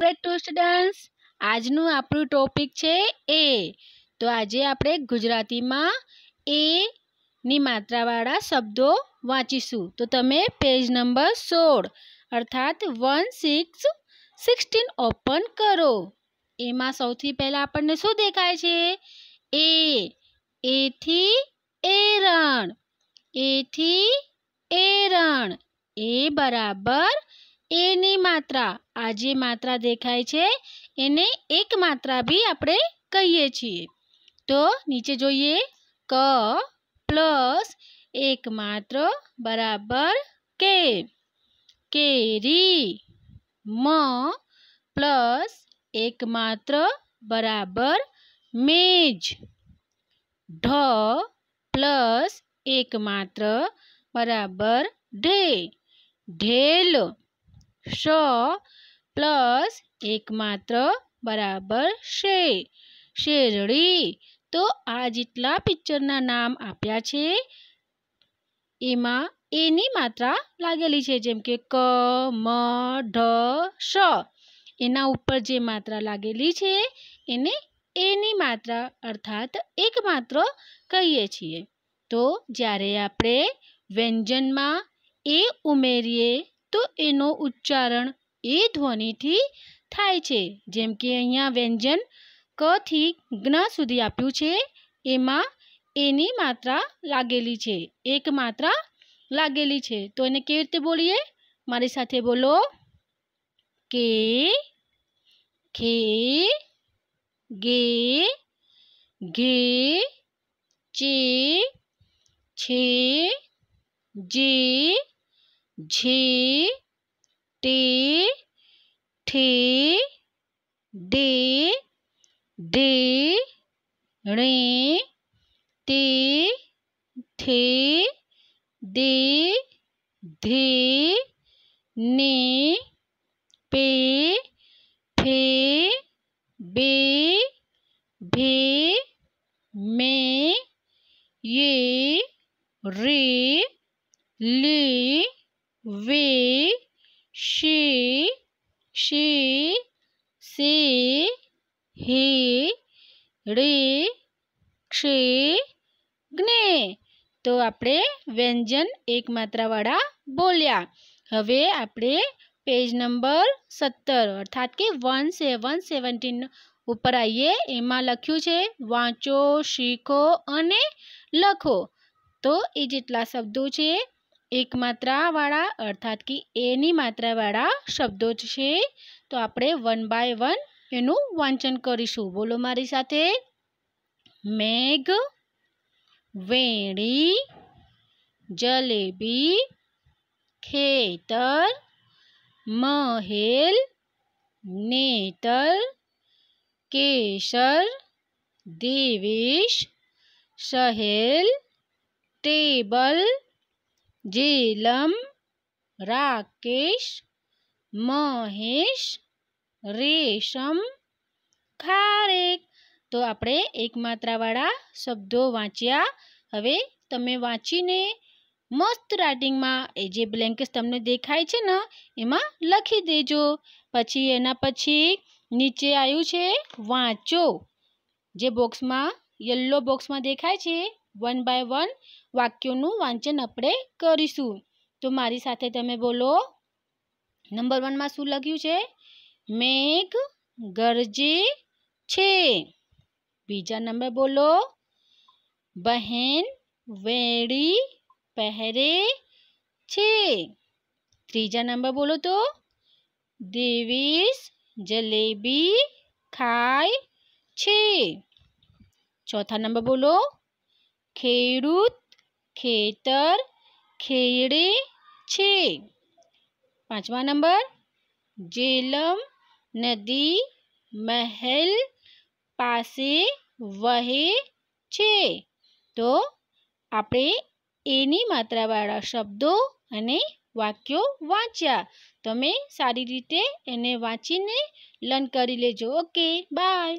bread two students આજ નું આપણું ટોપિક છે એ તો આજે આપણે ગુજરાતી માં એ ની માત્રાવાળા શબ્દો વાંચिसू તો તમે પેજ નંબર 16 अर्थात 16 16 ઓપન કરો એમાં સૌથી પહેલા આપણે શું દેખાય છે એ એ થી એરણ એ થી એરણ એ બરાબર એની માત્રા આ જે માત્રા દેખાય છે એને એક માત્રા બી આપણે કહીએ છીએ તો નીચે જોઈએ ક પ્લસ એક માત્ર બરાબર કે કેરી મ પ્લસ એક માત્ર બરાબર મેજ ઢ પ્લસ એક માત્ર બરાબર ઢે ઢેલ શ પ્લસ એકમાત્ર બરાબર શે શેરડી તો આ જેટલા પિક્ચરના નામ આપ્યા છે એમાં એની માત્રા લાગેલી છે જેમ કે ક મ ઢ શ એના ઉપર જે માત્રા લાગેલી છે એને એની માત્રા અર્થાત એકમાત્ર કહીએ છીએ તો જ્યારે આપણે વ્યંજનમાં એ ઉમેરીએ તો એનો ઉચ્ચારણ એ ધ્વનિથી થાય છે જેમ કે અહીંયા વ્યંજન કથી જ્ઞ સુધી આપ્યું છે એમાં એની માત્રા લાગેલી છે એક માત્રા લાગેલી છે તો એને કેવી રીતે બોલીએ મારી સાથે બોલો કે ખે ગે ઘે ચે છે જે झे टे ठे डे डे णे ते थे दे धे ने पे फे बे भे में ये रे ली we she she she he री ક્ષી જ્ઞે તો આપણે વ્યંજન એક માત્રાવાળા બોલ્યા હવે આપણે પેજ નંબર સત્તર અર્થાત કે વન સેવન સેવન્ટીન ઉપર આવીએ એમાં લખ્યું છે વાંચો શીખો અને લખો તો એ જેટલા શબ્દો છે एक मात्रा वाला अर्थात की ए की मात्रा वाला शब्दो छ तो આપણે 1 बाय 1 એનું વાંચન કરીશું બોલો મારી સાથે મેગ વેડી જલેબી ખેતર મહેલ નેતર કેસર દેવેશ સહેલ ટેબલ जी लम राकेश महेश रेशम खारे तो આપણે એક માત્રા વાળા શબ્દો વાંચ્યા હવે તમે વાંચીને મસ્ત રાઈટિંગ માં એ જે બ્લેન્ક સ્તંભો દેખાય છે ને એમાં લખી દેજો પછી એના પછી નીચે આયું છે વાંચો જે બોક્સ માં યેલ્લો બોક્સ માં દેખાય છે 1 बाय 1 વાક્યો નું વાંચન આપણે કરીશું તો મારી સાથે તમે બોલો નંબર 1 માં શું લખ્યું છે મેઘ ગર્જે છે બીજા નંબર બોલો બહેન વેડી પહેરે છે ત્રીજા નંબર બોલો તો દેવીસ જલેબી ખાય છે ચોથા નંબર બોલો ખેડૂત ખેતર ખેડે છે પાંચમો નંબર જેલમ નદી મહેલ પાસે વહી છે તો આપણે એ ની માત્રાવાળા શબ્દો અને વાક્યો વાંચ્યા તમે સારી રીતે એને વાંચીને લર્ન કરી લેજો ઓકે બાય